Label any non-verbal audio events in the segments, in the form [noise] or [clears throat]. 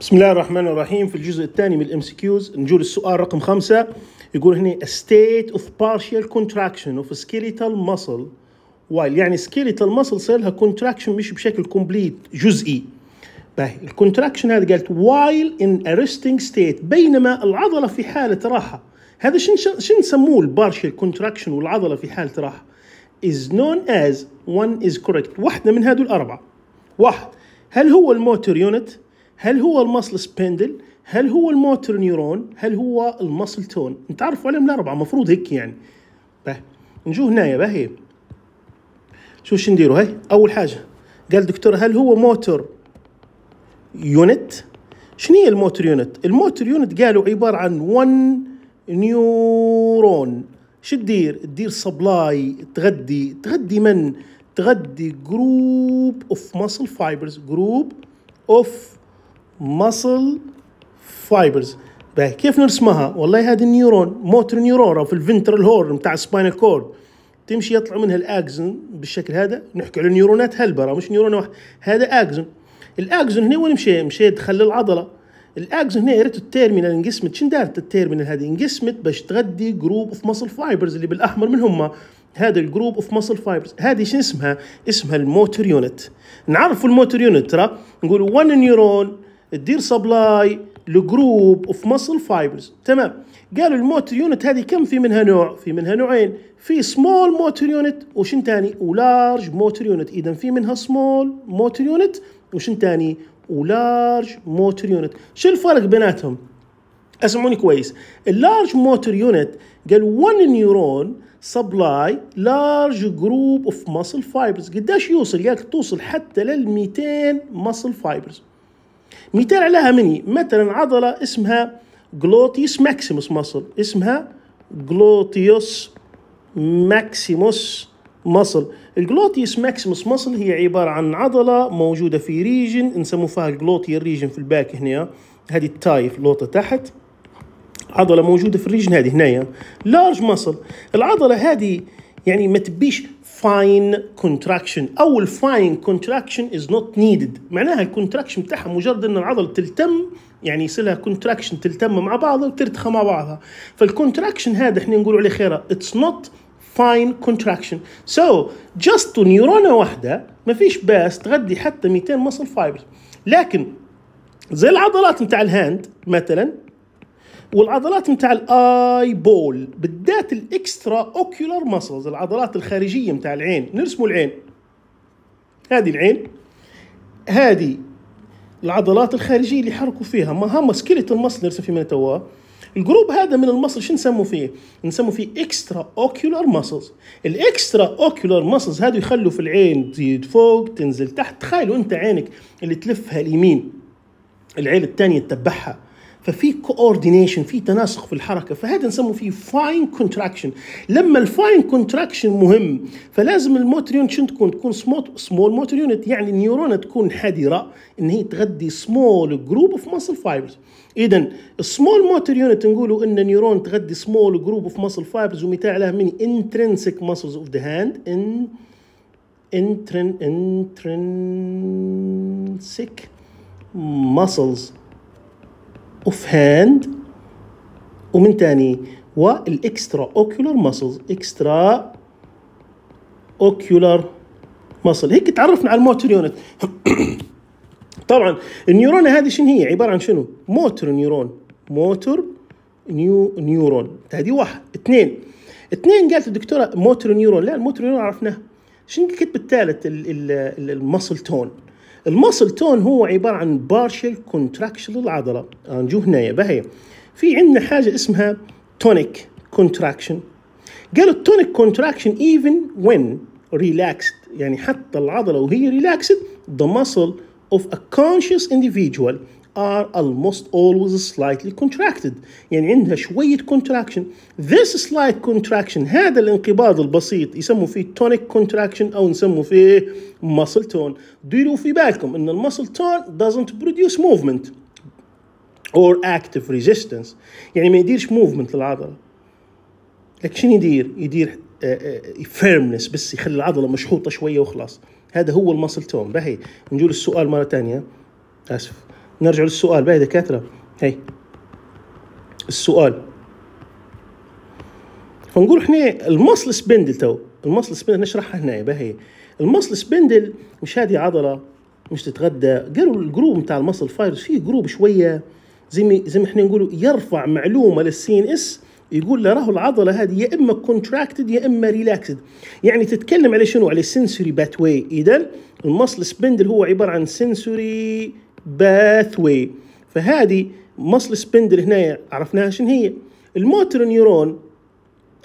بسم الله الرحمن الرحيم في الجزء الثاني من الام سي كيوز نجول السؤال رقم خمسة يقول هنا state of partial contraction of skeletal muscle while يعني skeletal muscle صار لها contraction مش بشكل كومبليت جزئي باهي الكونتراكشن هذا قالت وايل ان a ستيت بينما العضله في حاله راحه هذا شن شن نسموه البارشل كونتراكشن والعضله في حاله راحه از نون از one از كوركت واحده من هذول الاربعه واحد هل هو الموتور يونت هل هو المصل سبندل هل هو الموتور نيورون هل هو المصل تون نتعرف عليهم الاربعه مفروض هيك يعني به نجو هنايا باهي شوف شو نديروا هاي اول حاجه قال دكتور هل هو موتور يونت شنو هي الموتور يونت الموتور يونت قالوا عباره عن 1 نيورون شو تدير تدير سبلاي تغدي تغدي من تغدي جروب اوف ماسل فايبرز جروب اوف muscle fibers كيف نرسمها والله هذه النيورون موتر نيورون او في الفنترال هورن بتاع سباينال كورد تمشي يطلع منها الاكزون بالشكل هذا نحكي على نيورونات هلبرة مش نيورون واحد هذا اكزون الاكزون هنا وين مشى مشى دخل العضله الاكزون هنا ريت التيرمينال انقسمت شن دارت التيرمينال هذه انقسمت باش تغدي جروب اوف ماسل فايبرز اللي بالاحمر من هما هذا الجروب اوف ماسل فايبرز هذه شنو اسمها اسمها الموتور يونت نعرفوا الموتور يونت ترى نقول 1 نيورون تدير سبلاي لجروب اوف ماسل فايبرز تمام قالوا الموتور يونت هذه كم في منها نوع في منها نوعين في سمول موتور يونت وشن ثاني ولارج موتور يونت اذا في منها سمول موتور يونت وشن ثاني ولارج موتور يونت شو الفرق بيناتهم اسمعوني كويس اللارج موتور يونت قال 1 نيورون سبلاي لارج جروب اوف ماسل فايبرز قديش يوصل قال توصل حتى لل 200 ماسل فايبرز مثال عليها مني مثلا عضلة اسمها جلوتيوس ماكسيموس مصل اسمها جلوتيوس ماكسيموس مصل الجلوتيوس ماكسيموس مصل هي عبارة عن عضلة موجودة في ريجن نسموه فيها الجلوتيال ريجن في الباك هنا هذه التايف لوطة تحت عضلة موجودة في الريجن هذه هنايا لارج مصل العضلة هذه يعني ما تبيش فاين كونتراكشن او الفاين كونتراكشن از نوت نيدد معناها الكونتراكشن بتاعها مجرد ان العضله تلتم يعني يصير لها كونتراكشن تلتم مع بعضها وترتخى مع بعضها فالكونتراكشن هذا احنا نقولوا عليه خيره اتس نوت فاين كونتراكشن سو جاست نيورونه واحده ما فيش باس تغذي حتى 200 مصل فايبر لكن زي العضلات نتاع الهاند مثلا والعضلات متاع الاي بول بالذات الاكسترا اوكيولار ماسلز العضلات الخارجيه متاع العين نرسموا العين هذه العين هذه العضلات الخارجيه اللي يحركوا فيها ما هم سكيلتون ماسل نرسم فيما توا الجروب هذا من المصل شو نسموا فيه؟ نسموا فيه اكسترا اوكيولار ماسلز الاكسترا اوكيولار ماسلز هذو يخلوا في العين تزيد فوق تنزل تحت تخيلوا انت عينك اللي تلفها اليمين العين الثانيه تتبعها ففي كوردينيشن في تناسق في الحركه فهذا نسموه فيه فاين كونتراكشن لما الفاين كونتراكشن مهم فلازم يونت شن تكون تكون سمول موتور يونت يعني النيورون تكون حذره ان هي تغذي سمول جروب اوف ماسل فايبرز اذا السمول موتور يونت نقولوا ان نيورون تغذي سمول جروب اوف ماسل فايبرز ومثال لها من انترنسك ماسلز اوف ذا هاند ان انترن انترنسك muscles اوف هاند ومن ثاني والاكسترا اوكيولار ماسلز اكسترا اوكيولار ماسل هيك تعرفنا على الموتور يونت [coughs] طبعا النيورون هذه شنو هي عباره عن شنو موتور نيورون موتور نيو نيورون هذه واحد اثنين اثنين قالت الدكتوره موتور نيورون لا الموتور نيورون عرفناه شنو كتب الثالث المسل تون المسل تون هو عباره عن بارشل كونتراكشن للعضله نجو هنايا بهي في عندنا حاجه اسمها تونيك كونتراكشن قالوا التونيك كونتراكشن ايفن وين ريلاكسد يعني حتى العضله وهي ريلاكسد ذا مسل اوف ا كونشس individual are almost always slightly contracted يعني عندها شوية contraction this slight contraction هذا الانقباض البسيط يسموا فيه tonic contraction أو نسموا فيه muscle tone ديروا في بالكم أن المسل tone doesn't produce movement or active resistance يعني ما يديرش movement للعضلة لكن شنو يدير؟ يدير فيرمنس آه، آه، بس يخلي العضله مشحوطه شويه وخلاص هذا هو المسل تون باهي نجول السؤال مره ثانيه اسف نرجع للسؤال باهي يا دكاترة هاي السؤال فنقول احنا المصل سبندل تو المصل سبندل نشرحها هنا باهي المصل سبندل مش هذه عضله مش تتغدى قالوا الجروب نتاع المصل فايروس فيه جروب شويه زي ما زي ما احنا نقولوا يرفع معلومه للسي ان اس يقول له راهو العضله هذه يا اما كونتراكتد يا اما ريلاكسد يعني تتكلم على شنو على سنسوري باتواي اذا المصل سبندل هو عباره عن سنسوري باثوي فهذه مصل سبندل هنا عرفناها شنو هي الموتر نيورون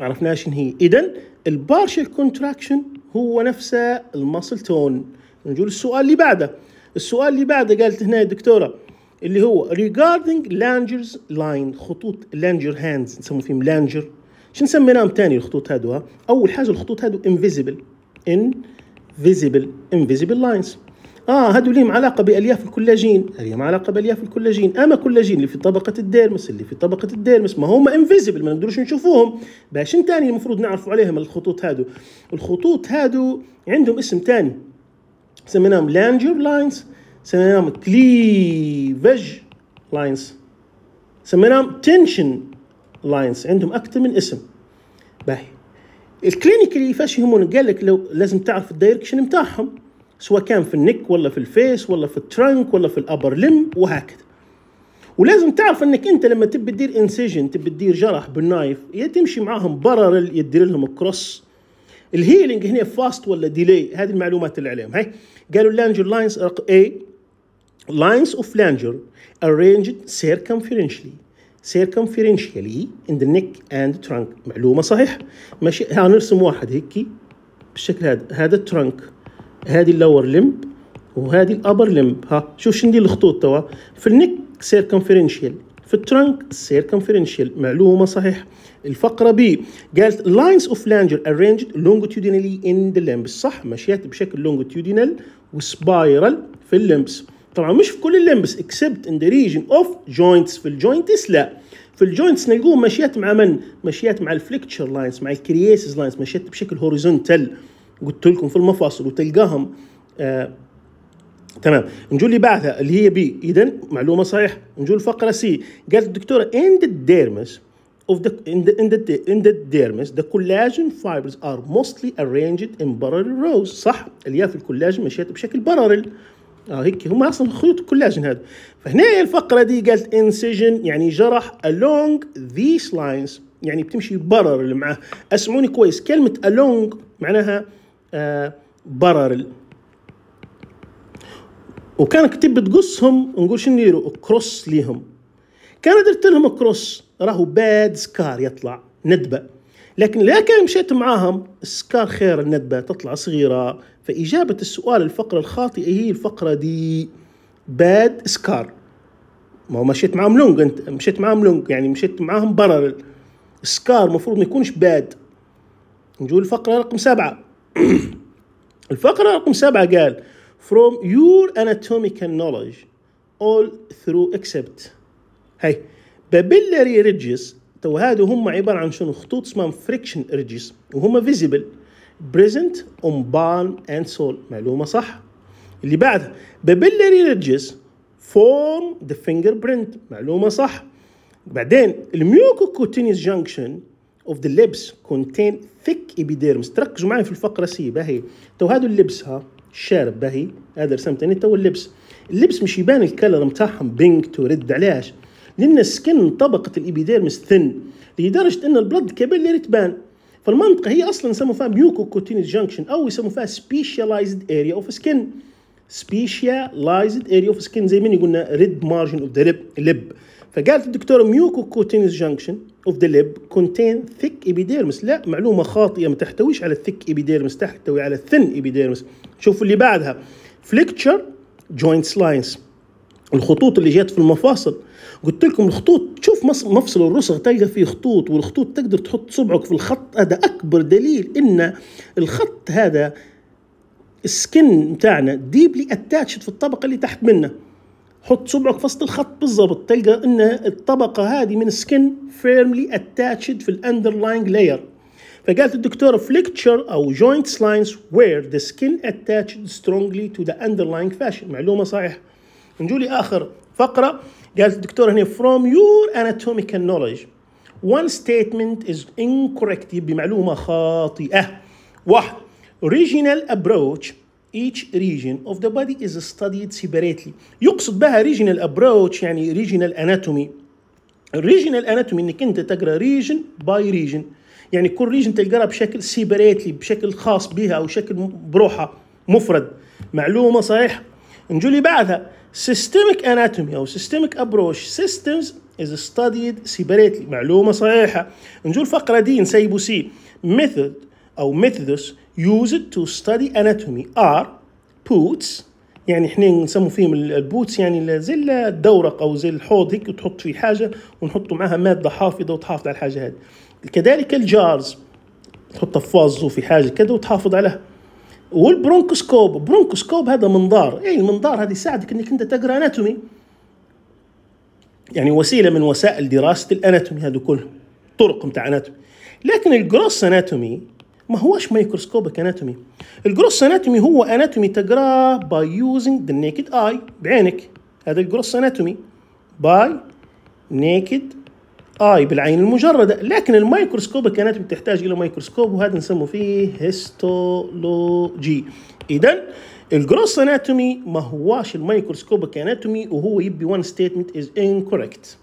عرفناها شنو هي اذا البارشل كونتراكشن هو نفسه المصل تون نجول السؤال اللي بعده السؤال اللي بعده قالت هنا دكتوره اللي هو ريجاردنج لانجرز لاين خطوط لانجر هاندز نسمو فيهم لانجر شو نسميناهم ثاني الخطوط هادو اول حاجه الخطوط هادو ان فيزبل انفيزبل لاينز اه هادو ليهم علاقه بالياف الكولاجين ليهم علاقه بالياف الكولاجين اما كولاجين اللي في طبقه الديرمس اللي في طبقه الديرمس ما هما انفيزبل ما نقدروش نشوفوهم باش تاني المفروض نعرفوا عليهم الخطوط هادو الخطوط هادو عندهم اسم تاني سميناهم لانجر لاينز سميناهم كليفج لاينز سميناهم تنشن لاينز عندهم اكثر من اسم باهي الكلينيكالي فاش يهمون قال لك لو لازم تعرف الدايركشن نتاعهم سواء كان في النك ولا في الفيس ولا في الترنك ولا في الابر لم وهكذا ولازم تعرف انك انت لما تبي تدير انسيجن تبي تدير جرح بالنايف يا تمشي معاهم برر يدير لهم كروس الهيلينج هنا فاست ولا ديلي هذه المعلومات اللي عليهم هاي قالوا اللانجر لاينز اي lines of لانجر ارينجد circumferentially circumferentially in the neck and trunk معلومة صحيحة ماشي هنرسم واحد هيك بالشكل هذا هذا الترنك هذه اللور لمب وهذه الابر لمب ها شوف شنو ندير الخطوط توا في النك سيركمفرنشال في الترنك سيركمفرنشال معلومه صحيح الفقره بي قالت لاينز اوف لانجر ارينجد لونجتيودينالي ان ذا limbs صح مشيت بشكل لونجتيودينال وسبايرال في اللمبس طبعا مش في كل اللمبس اكسبت ان ذا ريجن اوف جوينتس في الجوينتس لا في الجوينتس نلقوه مشيت مع من مشيت مع الفليكتشر لاينز مع الكرياسز لاينز مشيت بشكل هوريزونتال قلت لكم في المفاصل وتلقاهم آه تمام نجول اللي بعدها اللي هي بي اذا معلومه صحيحه نجول الفقره سي قالت الدكتوره ان ذا ديرمس of the in the in the in the dermis the collagen fibers are mostly arranged in parallel rows صح الياف الكولاجين مشيت بشكل باراليل اه هيك هم اصلا خيوط الكولاجين هذا فهنا الفقره دي قالت incision يعني جرح along these lines يعني بتمشي باراليل معاه اسمعوني كويس كلمه along معناها بارل وكان كتب بتقصهم نقول شنو نديروا كروس ليهم كان درت لهم كروس راهو باد سكار يطلع ندبه لكن لا كان مشيت معاهم سكار خير الندبه تطلع صغيره فاجابه السؤال الفقره الخاطئه هي الفقره دي باد سكار ما هو مشيت معاهم لونج انت مشيت معاهم لونج يعني مشيت معاهم برر سكار المفروض ما يكونش باد نجول الفقره رقم سبعه [clears throat] الفقرة رقم سبعة قال from your anatomical knowledge all through except هاي بابيلاري ريدجز تو هادو هم عبارة عن شنو خطوط اسمهم فريكشن ريدجز وهم فيزيبل بريزنت اون palm اند سول معلومة صح اللي بعدها بابيلاري ريدجز فورم ذا فينجر برنت معلومة صح بعدين الميوكوكوتينيس جانكشن of the lips contain thick epidermis تركزوا معي في الفقرة سي باهي تو هادو اللبس ها الشارب باهي هذا رسم ثاني تو اللبس اللبس مش يبان الكلر نتاعهم بينك تو ريد علاش لان السكن طبقة الابيديرمس ثن لدرجة ان البلد كابيلاري تبان فالمنطقة هي اصلا يسموا فيها كوتينيز جانكشن او يسموا فيها سبيشاليزد اريا اوف سكن سبيشاليزد اريا اوف سكن زي ما قلنا ريد مارجن اوف ذا ليب فقالت الدكتور ميوكو ميوكوكوتينس جانكشن اوف ذا ليب كونتين ثيك ايبيديرمس لا معلومه خاطئه ما تحتويش على الثيك ايبيديرمس تحتوي على الثن ايبيديرمس شوفوا اللي بعدها فليكتشر جوينت لاينز الخطوط اللي جات في المفاصل قلت لكم الخطوط شوف مفصل الرسغ تلقى فيه خطوط والخطوط تقدر تحط صبعك في الخط هذا اكبر دليل ان الخط هذا السكن بتاعنا ديبلي اتاتشد في الطبقه اللي تحت منه حط صبعك في وسط الخط بالضبط تلقى ان الطبقه هذه من السكن فيرملي اتاتشد في الاندرلاينج لاير فقالت الدكتوره فليكتشر او جوينت سلاينز وير ذا سكن اتاتشد سترونجلي تو ذا اندرلاينج فاشن معلومه صحيحه نجوا لي اخر فقره قالت الدكتوره هنا فروم يور اناتوميكال نولج one statement is incorrect بمعلومه خاطئه واحد original approach each region of the body is studied separately يقصد بها regional approach يعني regional anatomy regional anatomy انك انت تقرا region by region يعني كل region تلقاها بشكل سيبريتلي بشكل خاص بها او شكل بروحها مفرد معلومه صحيحه نجوا اللي بعدها systemic anatomy او systemic approach systems is studied separately معلومه صحيحه نجوا الفقره دي نسيبوا سي method او methods used to study anatomy are boots يعني احنا نسموا فيهم البوتس يعني زي الدورق او زي الحوض هيك وتحط فيه حاجه ونحط معاها ماده حافظه وتحافظ على الحاجه هذه كذلك الجارز تحطها في فاز وفي حاجه كذا وتحافظ عليها والبرونكوسكوب برونكوسكوب هذا منظار يعني المنظار هذا يساعدك انك انت تقرا اناتومي يعني وسيله من وسائل دراسه الاناتومي هذا كله طرق نتاع اناتومي لكن الجروس اناتومي ما هوش مايكروسكوبك اناتومي الجروس اناتومي هو اناتومي تقراه باي يوزنج ذا نيكد اي بعينك هذا الجروس اناتومي باي نيكد اي بالعين المجردة لكن الميكروسكوبك اناتومي تحتاج الى ميكروسكوب وهذا نسموه فيه هيستولوجي اذا الجروس اناتومي ما هوش الميكروسكوبك اناتومي وهو يبي وان ستيتمنت از انكوريكت